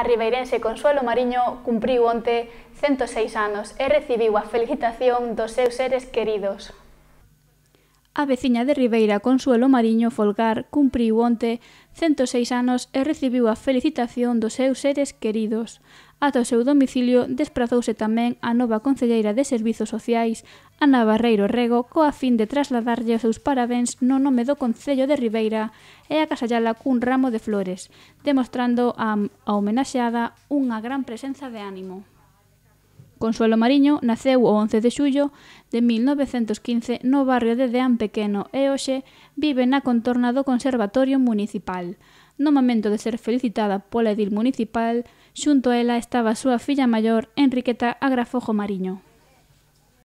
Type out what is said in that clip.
A ribeirense Consuelo Mariño cumpriu onte 106 anos e recibiu a felicitación dos seus seres queridos. A veciña de Ribeira Consuelo Mariño Folgar cumpriu onte 106 anos e recibiu a felicitación dos seus seres queridos. Ata o seu domicilio desprazouse tamén a nova concelleira de Servizos Sociais, Ana Barreiro Rego, coa fin de trasladarlle os seus parabéns no nome do Concello de Ribeira e acasallala cun ramo de flores, demostrando a, a homenaxeada unha gran presenza de ánimo. Consuelo Mariño naceu o 11 de xullo de 1915 no barrio de Deán Pequeno e hoxe vive na contorna do Conservatorio Municipal. No momento de ser felicitada pola edil municipal, xunto a ela estaba a súa filla maior, Enriqueta Agrafojo Mariño.